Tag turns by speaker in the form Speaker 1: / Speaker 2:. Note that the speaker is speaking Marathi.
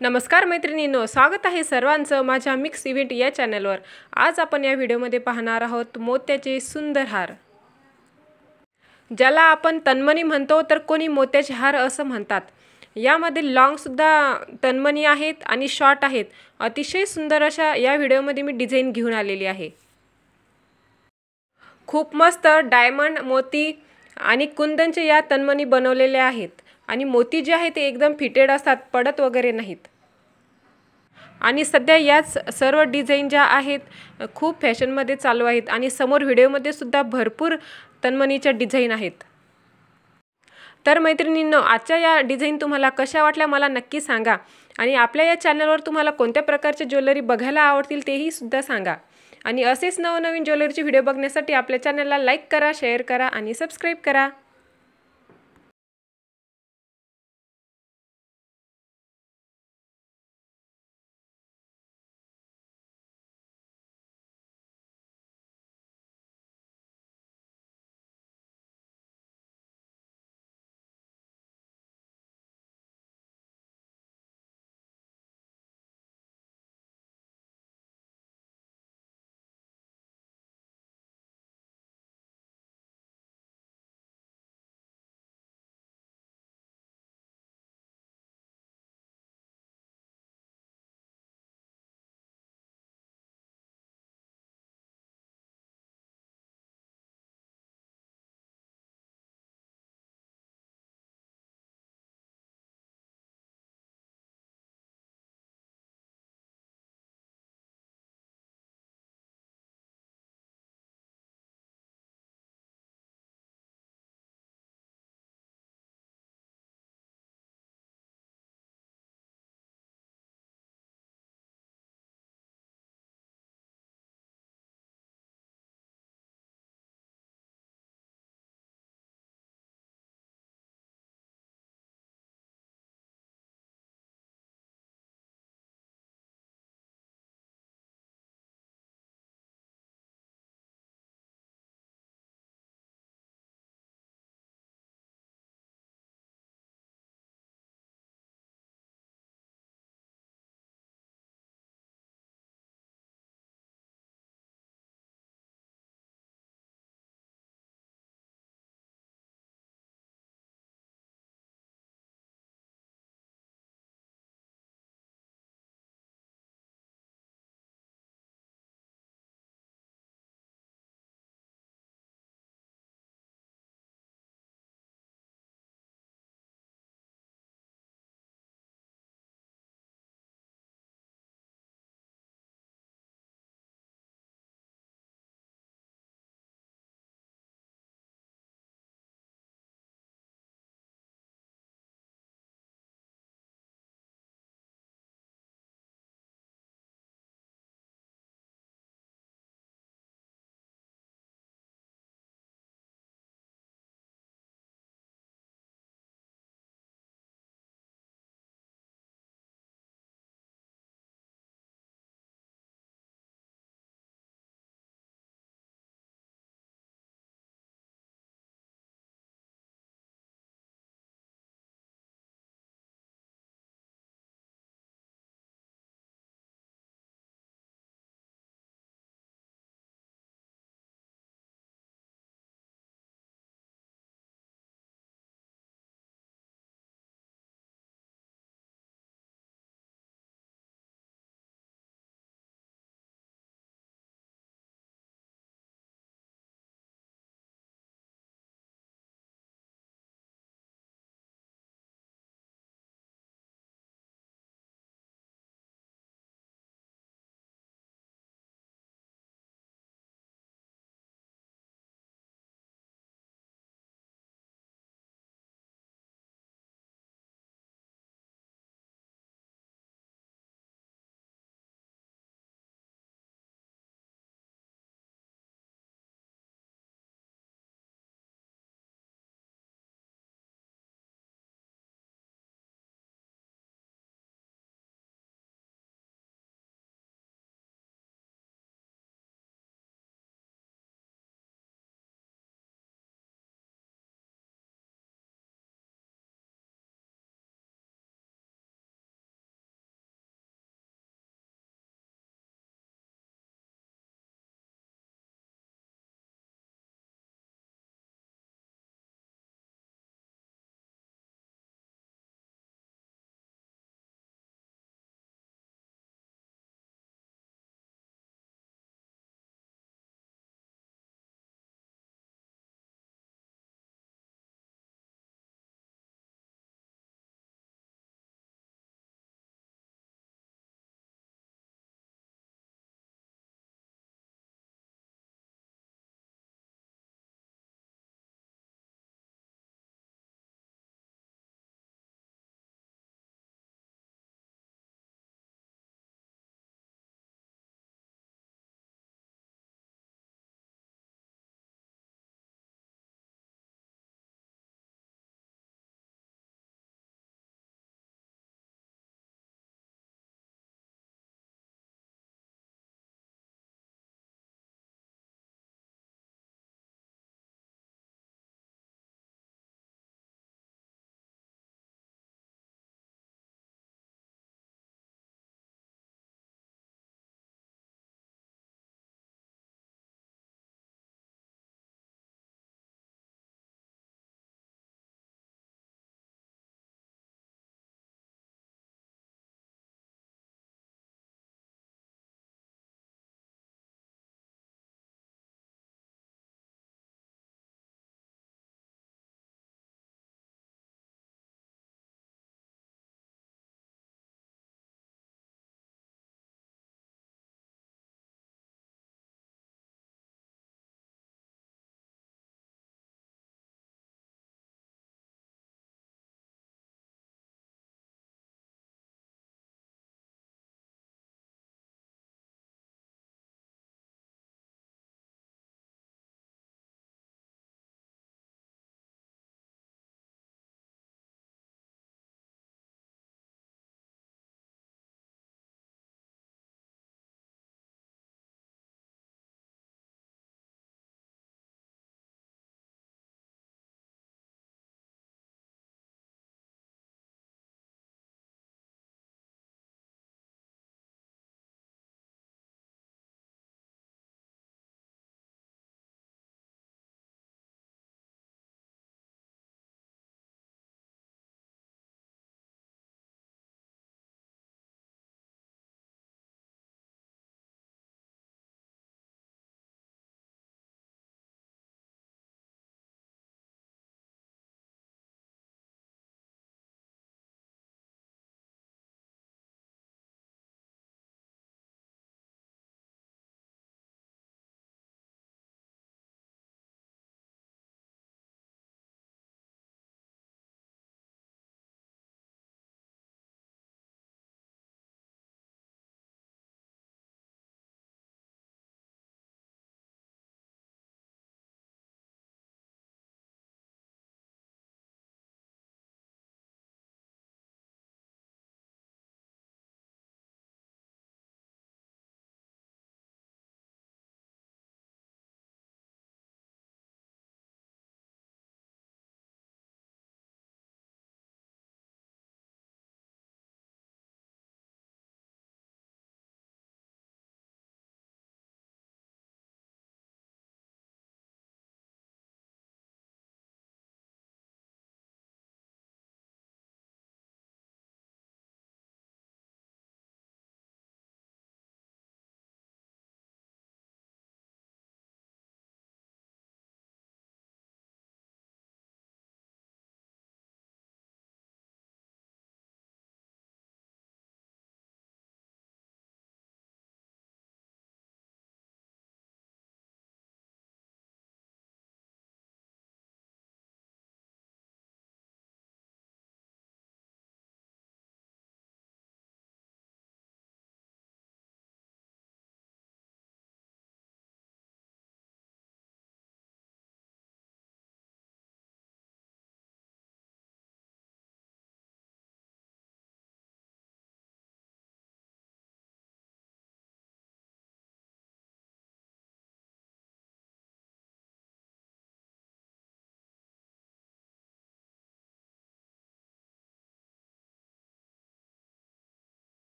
Speaker 1: नमस्कार मैत्रिणींनो स्वागत आहे सर्वांचं माझ्या मिक्स इव्हेंट या चॅनलवर आज आपण या व्हिडिओमध्ये पाहणार आहोत मोत्याचे सुंदर हार ज्याला आपण तन्मनी म्हणतो तर कोणी मोत्याचे हार असं म्हणतात यामध्ये लाँगसुद्धा तन्मनी आहेत आणि शॉर्ट आहेत अतिशय सुंदर अशा या व्हिडिओमध्ये मी डिझाईन घेऊन आलेली आहे खूप मस्त डायमंड मोती आणि कुंदनचे या तन्मनी बनवलेल्या आहेत आणि मोती जे आहे ते एकदम फिटेड असतात पडत वगैरे नाहीत आणि सध्या याच सर्व डिझाईन ज्या आहेत खूप फॅशनमध्ये चालू आहेत आणि समोर व्हिडिओमध्ये सुद्धा भरपूर तनमनीच्या डिझाईन आहेत तर मैत्रिणींनो आजच्या या डिझाईन तुम्हाला कशा वाटल्या मला नक्की सांगा आणि आपल्या या चॅनलवर तुम्हाला कोणत्या प्रकारचे ज्वेलरी बघायला आवडतील तेही सुद्धा सांगा आणि असेच नवनवीन ज्वेलरीचे व्हिडिओ बघण्यासाठी आपल्या चॅनलला लाईक करा शेअर करा आणि सबस्क्राईब करा